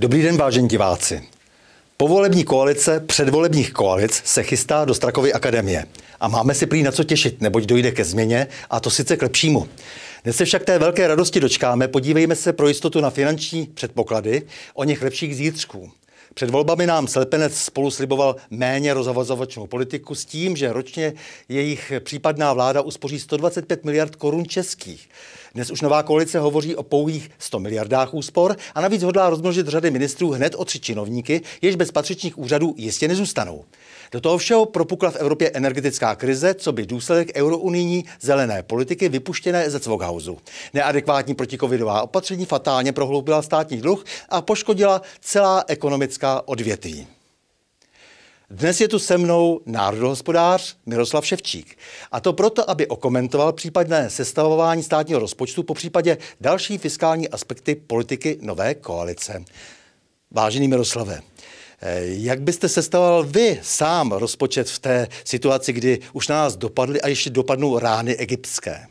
Dobrý den, vážení diváci. Povolební koalice předvolebních koalic se chystá do Strakovy akademie. A máme si prý na co těšit, neboť dojde ke změně, a to sice k lepšímu. Dnes se však té velké radosti dočkáme, podívejme se pro jistotu na finanční předpoklady o něch lepších zítřků. Před volbami nám Slepenec spolu sliboval méně rozavazovačnou politiku s tím, že ročně jejich případná vláda uspoří 125 miliard korun českých. Dnes už nová koalice hovoří o pouhých 100 miliardách úspor a navíc hodlá rozmnožit řady ministrů hned o tři činovníky, jež bez patřičních úřadů jistě nezůstanou. Do toho všeho propukla v Evropě energetická krize, co by důsledek eurounijní zelené politiky vypuštěné ze Cvoghausu. Neadekvátní protikovidová opatření fatálně prohloubila státní dluh a poškodila celá ekonomická odvětví. Dnes je tu se mnou národohospodář Miroslav Ševčík. A to proto, aby okomentoval případné sestavování státního rozpočtu, po případě další fiskální aspekty politiky nové koalice. Vážený Miroslave, Eh, jak byste sestavoval vy sám rozpočet v té situaci, kdy už na nás dopadly a ještě dopadnou rány egyptské?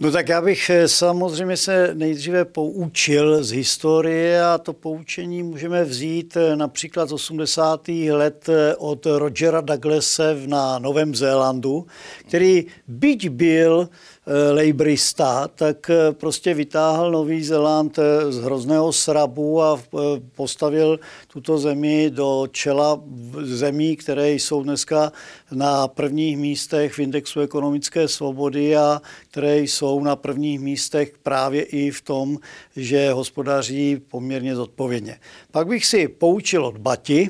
No tak já bych eh, samozřejmě se nejdříve poučil z historie a to poučení můžeme vzít eh, například z 80. let od Rogera Douglase na Novém Zélandu, který byť byl Eh, lejbrista, tak eh, prostě vytáhl Nový Zéland eh, z hrozného srabu a postavil tuto zemi do čela zemí, které jsou dneska na prvních místech v indexu ekonomické svobody a které jsou na prvních místech právě i v tom, že hospodaří poměrně zodpovědně. Pak bych si poučil od Bati,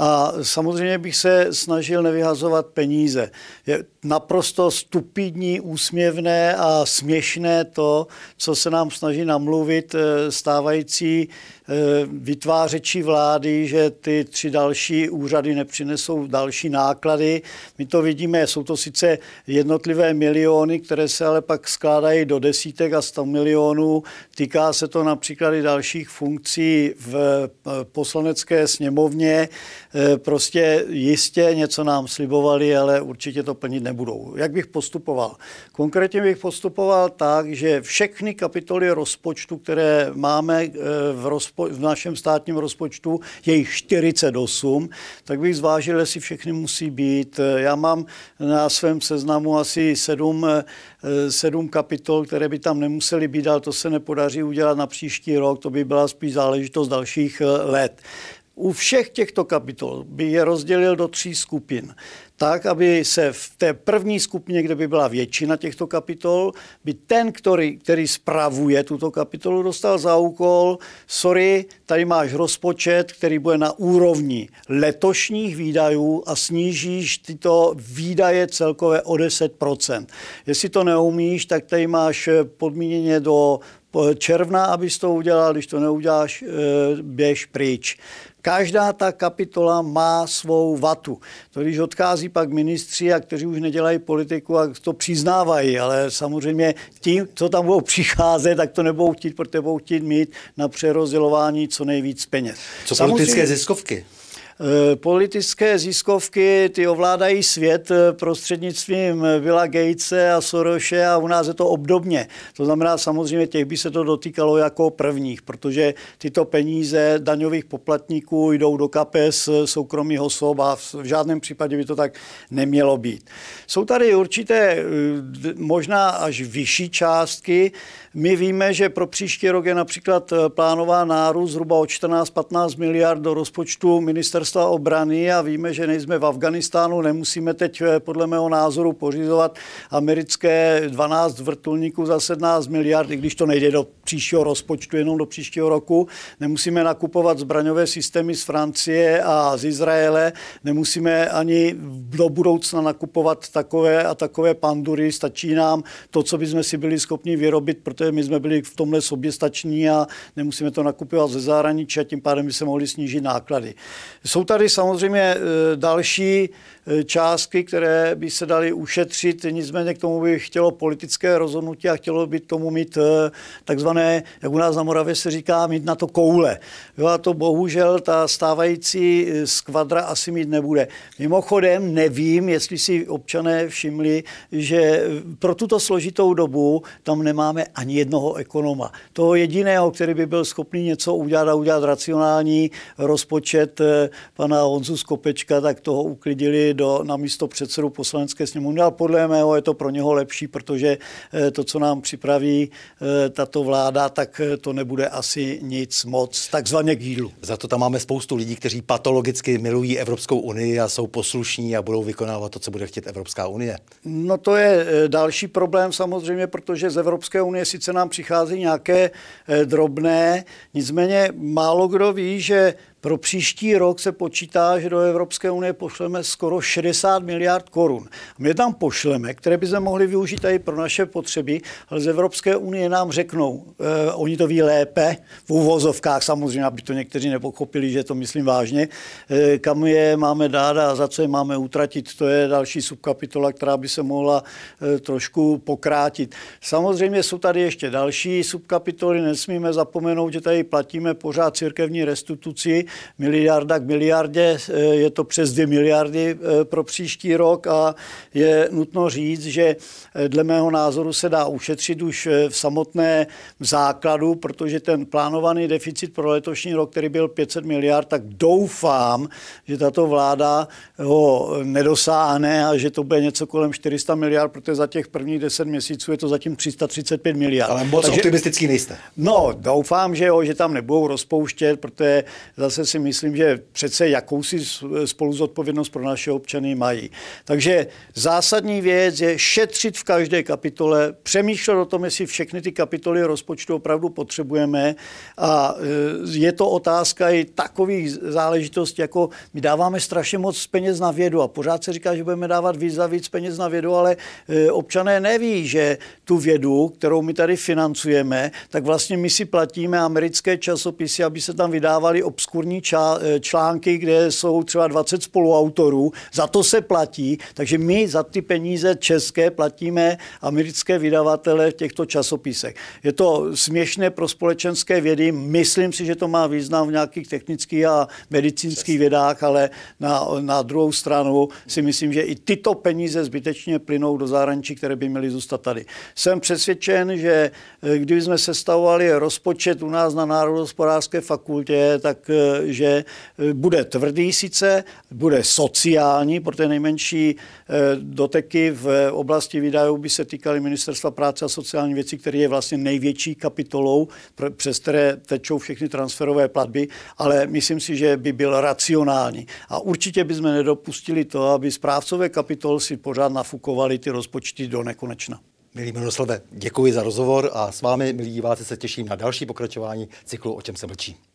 a samozřejmě bych se snažil nevyhazovat peníze. Je naprosto stupidní, úsměvné a směšné to, co se nám snaží namluvit eh, stávající eh, vytvářeči vlády, že ty tři další úřady nepřinesou další náklady. My to vidíme, jsou to sice jednotlivé miliony, které se ale pak skládají do desítek a sto milionů. Týká se to například i dalších funkcí v eh, poslanecké sněmovně. Eh, prostě jistě něco nám slibovali, ale určitě to plnit nebudou. Jak bych postupoval? Konkrétně bych postupoval tak, že všechny kapitoly rozpočtu, které máme eh, v, rozpo- v našem státním rozpočtu, je jich 48, tak bych zvážil, jestli všechny musí být. Eh, já mám na svém seznamu asi sedm, sedm kapitol, které by tam nemusely být, ale to se nepodaří udělat na příští rok, to by byla spíš záležitost dalších let. U všech těchto kapitol by je rozdělil do tří skupin. Tak, aby se v té první skupině, kde by byla většina těchto kapitol, by ten, který, který spravuje tuto kapitolu, dostal za úkol, sorry, tady máš rozpočet, který bude na úrovni letošních výdajů a snížíš tyto výdaje celkové o 10%. Jestli to neumíš, tak tady máš eh, podmíněně do června, abys to udělal, když to neuděláš, eh, běž pryč. Každá ta kapitola má svou vatu. To, když odchází pak ministři, a kteří už nedělají politiku, a to přiznávají, ale samozřejmě ti, co tam budou přicházet, tak to nebudou chtít, protože budou chtít mít na přerozdělování co nejvíc peněz. Co samozřejmě, politické ziskovky? Eh, politické ziskovky, ty ovládají svět eh, prostřednictvím Billa Gatese a Soroše a u nás je to obdobně. To znamená samozřejmě těch by se to dotýkalo jako prvních, protože tyto peníze daňových poplatníků jdou do kapes eh, soukromých osob a v žádném případě by to tak nemělo být. Jsou tady určité možná až vyšší částky. My víme, že pro příští rok je například plánován nárůst zhruba o 14-15 miliard do rozpočtu ministerstva ministerstva obrany a víme, že nejsme v Afganistánu, nemusíme teď eh, podle mého názoru pořizovat americké 12 vrtulníků za 17 miliard, i když to nejde do příštího rozpočtu, jenom do příštího roku. Nemusíme nakupovat zbraňové systémy z Francie a z Izraele, nemusíme ani do budoucna nakupovat takové a takové pandury, stačí nám to, co bychom si byli schopni vyrobit, protože my jsme byli v tomhle soběstační a nemusíme to nakupovat ze zahraničí a tím pádem by se mohli snížit náklady. Jsou jsou tady samozřejmě eh, další eh, částky, které by se daly ušetřit, nicméně k tomu by chtělo politické rozhodnutí a chtělo by tomu mít eh, takzvané, jak u nás na Moravě se říká, mít na to koule. Jo, a to bohužel ta stávající skvadra asi mít nebude. Mimochodem nevím, jestli si občané všimli, že pro tuto složitou dobu tam nemáme ani jednoho ekonoma. Toho jediného, který by byl schopný něco udělat a udělat racionální rozpočet pana Honzu Skopečka, tak toho uklidili do, na místo předsedu poslanecké sněmovny. A podle mého je to pro něho lepší, protože eh, to, co nám připraví eh, tato vláda, tak eh, to nebude asi nic moc, takzvaně k jídlu. Za to tam máme spoustu lidí, kteří patologicky milují Evropskou unii a jsou poslušní a budou vykonávat to, co bude chtět Evropská unie. No to je další problém samozřejmě, protože z Evropské unie sice nám přichází nějaké drobné, nicméně málo kdo ví, že pro příští rok se počítá, že do Evropské unie pošleme skoro 60 miliard korun. My tam pošleme, které by se mohli využít i pro naše potřeby, ale z Evropské unie nám řeknou, eh, oni to ví lépe, v úvozovkách samozřejmě, aby to někteří nepochopili, že to myslím vážně, eh, kam je máme dát a za co je máme utratit, to je další subkapitola, která by se mohla eh, trošku pokrátit. Samozřejmě jsou tady ještě další subkapitoly, nesmíme zapomenout, že tady platíme pořád církevní restituci, miliarda k miliardě, eh, je to přes 2 miliardy eh, pro příští rok a je nutno říct, že eh, dle mého názoru se dá ušetřit už v samotné základu, protože ten plánovaný deficit pro letošní rok, který byl 500 miliard, tak doufám, že tato vláda ho nedosáhne a že to bude něco kolem 400 miliard, protože za těch prvních 10 měsíců je to zatím 335 miliard. Ale moc Takže, optimistický nejste. No, doufám, že jo, že tam nebudou rozpouštět, protože zase zase si myslím, že přece jakousi spoluzodpovědnost pro naše občany mají. Takže zásadní věc je šetřit v každé kapitole, přemýšlet o tom, jestli všechny ty kapitoly rozpočtu opravdu potřebujeme a e, je to otázka i takových záležitostí, jako my dáváme strašně moc peněz na vědu a pořád se říká, že budeme dávat víc a víc peněz na vědu, ale e, občané neví, že tu vědu, kterou my tady financujeme, tak vlastně my si platíme americké časopisy, aby se tam vydávali obskurní sportovní ča, eh, články, kde jsou třeba 20 spoluautorů, za to se platí, takže my za ty peníze české platíme americké vydavatele v těchto časopisech. Je to směšné pro společenské vědy, myslím si, že to má význam v nějakých technických a medicínských vědách, ale na, na druhou stranu si myslím, že i tyto peníze zbytečně plynou do zahraničí, které by měly zůstat tady. Jsem přesvědčen, že eh, kdyby jsme sestavovali rozpočet u nás na Národospodářské fakultě, tak eh, že e, bude tvrdý sice, bude sociální, protože nejmenší e, doteky v oblasti výdajů by se týkaly Ministerstva práce a sociální věcí, který je vlastně největší kapitolou, přes které tečou všechny transferové platby, ale myslím si, že by byl racionální. A určitě bychom nedopustili to, aby správcové kapitol si pořád nafukovali ty rozpočty do nekonečna. Milí Miroslave, děkuji za rozhovor a s vámi, milí diváci, se těším na další pokračování cyklu O čem se mlčí.